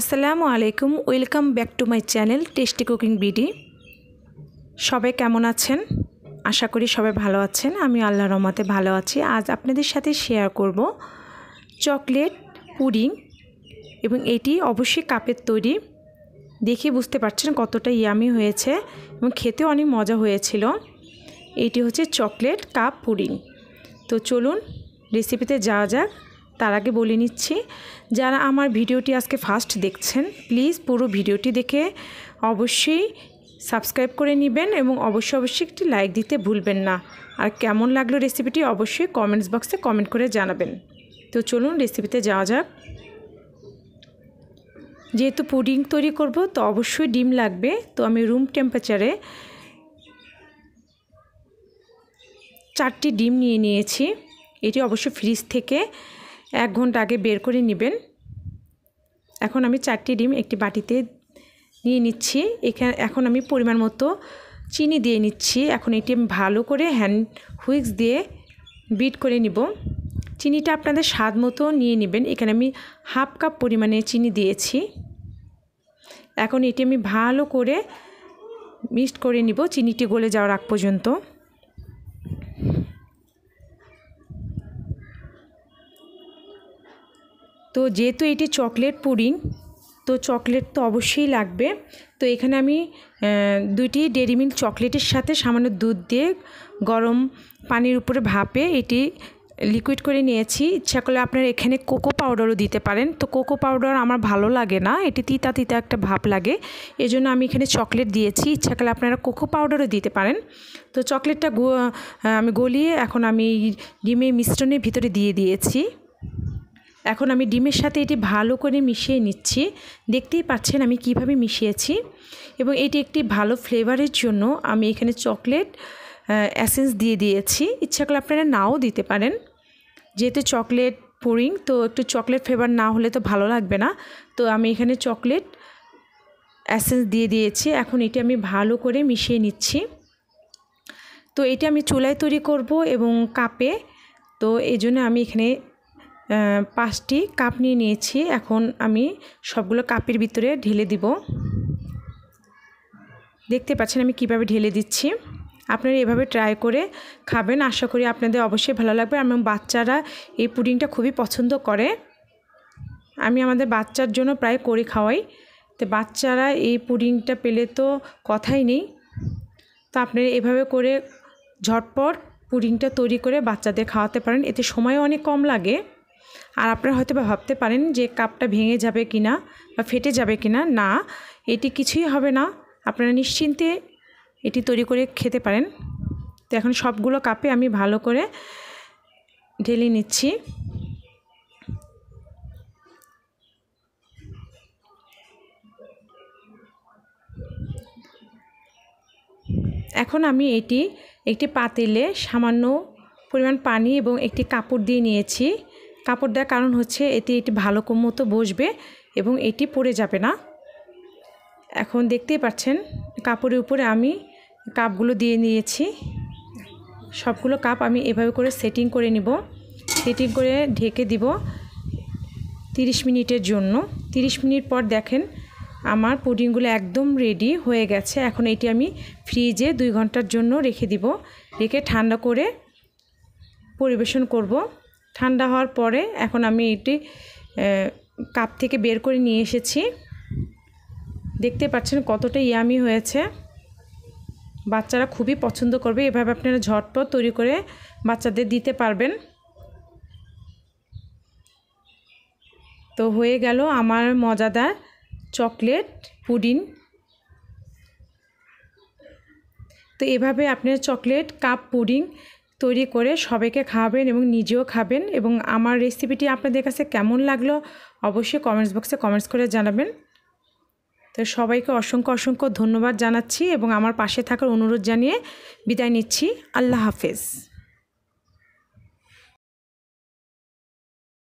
আসসালামু আলাইকুম welcome back to my channel tasty cooking BD সবাই কেমন আছেন আশা করি সবাই ভালো আছেন আমি আল্লাহ রহমতে ভালো আছি আজ আপনাদের সাথে শেয়ার করব চকলেট পুডিং এবং এটি অবশ্যই কাপের তৈরি দেখে বুঝতে পারছেন কতটা ইয়ামি হয়েছে এবং খেতে অনেক মজা হয়েছিল এটি হচ্ছে চকলেট কাপ পুডিং তো চলুন রেসিপিতে যাওয়া যাক তার আগে বলে নিচ্ছি যারা আমার ভিডিওটি আজকে ফার্স্ট দেখছেন প্লিজ পুরো ভিডিওটি দেখে অবশ্যই সাবস্ক্রাইব করে নেবেন এবং অবশ্যই অবশ্যই একটি লাইক দিতে ভুলবেন না আর কেমন লাগলো রেসিপিটি অবশ্যই কমেন্টস বক্সে কমেন্ট করে জানাবেন তো চলুন রেসিপিতে যাওয়া যাক যেহেতু পুডিং তৈরি করব তো অবশ্যই ডিম লাগবে তো আমি রুম টেম্পারেচারে চারটি ডিম নিয়ে নিয়েছি এটি অবশ্য ফ্রিজ থেকে এক ঘন্টা আগে বের করে নেবেন এখন আমি চারটি ডিম একটি বাটিতে নিয়ে নিচ্ছি এখানে এখন আমি পরিমাণ মতো চিনি দিয়ে নিচ্ছি এখন এটি আমি ভালো করে হ্যান্ড হুইক্স দিয়ে বিট করে নিব চিনিটা আপনাদের স্বাদ মতো নিয়ে নেবেন এখানে আমি হাফ কাপ পরিমাণে চিনি দিয়েছি এখন এটি আমি ভালো করে মিক্সড করে নিব চিনিটি গলে যাওয়ার আগ পর্যন্ত তো যেহেতু এটি চকলেট পুডিং তো চকলেট তো অবশ্যই লাগবে তো এখানে আমি দুইটি ডেরি মিল্ক চকলেটের সাথে সামান্য দুধ দিয়ে গরম পানির উপরে ভাপে এটি লিকুইড করে নিয়েছি ইচ্ছা করলে আপনারা এখানে কোকো পাউডারও দিতে পারেন তো কোকো পাউডার আমার ভালো লাগে না এটি তিতা তিতা একটা ভাব লাগে এজন্য আমি এখানে চকলেট দিয়েছি ইচ্ছা করলে আপনারা কোকো পাউডারও দিতে পারেন তো চকলেটটা আমি গলিয়ে এখন আমি ডিমের মিশ্রণের ভিতরে দিয়ে দিয়েছি এখন আমি ডিমের সাথে এটি ভালো করে মিশিয়ে নিচ্ছি দেখতেই পাচ্ছেন আমি কিভাবে মিশিয়েছি এবং এটি একটি ভালো ফ্লেভারের জন্য আমি এখানে চকলেট অ্যাসেন্স দিয়ে দিয়েছি ইচ্ছা করলে আপনারা নাও দিতে পারেন যেহেতু চকলেট পুরিং তো একটু চকলেট ফ্লেভার না হলে তো ভালো লাগবে না তো আমি এখানে চকলেট অ্যাসেন্স দিয়ে দিয়েছি এখন এটি আমি ভালো করে মিশিয়ে নিচ্ছি তো এটি আমি চুলায় তৈরি করব এবং কাপে তো এই জন্য আমি এখানে পাঁচটি কাপ নিয়ে নিয়েছি এখন আমি সবগুলো কাপের ভিতরে ঢেলে দিব দেখতে পাচ্ছেন আমি কিভাবে ঢেলে দিচ্ছি আপনারা এভাবে ট্রাই করে খাবেন আশা করি আপনাদের অবশ্যই ভালো লাগবে এবং বাচ্চারা এই পুডিংটা খুবই পছন্দ করে আমি আমাদের বাচ্চার জন্য প্রায় করে খাওয়াই তো বাচ্চারা এই পুডিংটা পেলে তো কথাই নেই তো আপনারা এভাবে করে ঝটপট পুডিংটা তৈরি করে বাচ্চাদের খাওয়াতে পারেন এতে সময়ও অনেক কম লাগে আর আপনারা হয়তো বা ভাবতে পারেন যে কাপটা ভেঙে যাবে কি না বা ফেটে যাবে কি না না এটি কিছুই হবে না আপনারা নিশ্চিন্তে এটি তৈরি করে খেতে পারেন তো এখন সবগুলো কাপে আমি ভালো করে ঢেলে নিচ্ছি এখন আমি এটি একটি পাতিলে সামান্য পরিমাণ পানি এবং একটি কাপড় দিয়ে নিয়েছি কাপড় দেওয়ার কারণ হচ্ছে এতে এটি ভালো মতো বসবে এবং এটি পড়ে যাবে না এখন দেখতেই পাচ্ছেন কাপড়ের উপরে আমি কাপগুলো দিয়ে নিয়েছি সবগুলো কাপ আমি এভাবে করে সেটিং করে নিব সেটিং করে ঢেকে দিব তিরিশ মিনিটের জন্য তিরিশ মিনিট পর দেখেন আমার পুডিংগুলো একদম রেডি হয়ে গেছে এখন এটি আমি ফ্রিজে দুই ঘন্টার জন্য রেখে দিব রেখে ঠান্ডা করে পরিবেশন করব ঠান্ডা হওয়ার পরে এখন আমি এটি কাপ থেকে বের করে নিয়ে এসেছি দেখতে পাচ্ছেন কতটা ইয়ামি হয়েছে বাচ্চারা খুবই পছন্দ করবে এভাবে আপনারা ঝটপট তৈরি করে বাচ্চাদের দিতে পারবেন তো হয়ে গেল আমার মজাদার চকলেট পুডিং তো এভাবে আপনার চকলেট কাপ পুডিং তৈরি করে সবাইকে খাওয়াবেন এবং নিজেও খাবেন এবং আমার রেসিপিটি আপনাদের কাছে কেমন লাগলো অবশ্যই কমেন্টস বক্সে কমেন্টস করে জানাবেন তো সবাইকে অসংখ্য অসংখ্য ধন্যবাদ জানাচ্ছি এবং আমার পাশে থাকার অনুরোধ জানিয়ে বিদায় নিচ্ছি আল্লাহ হাফেজ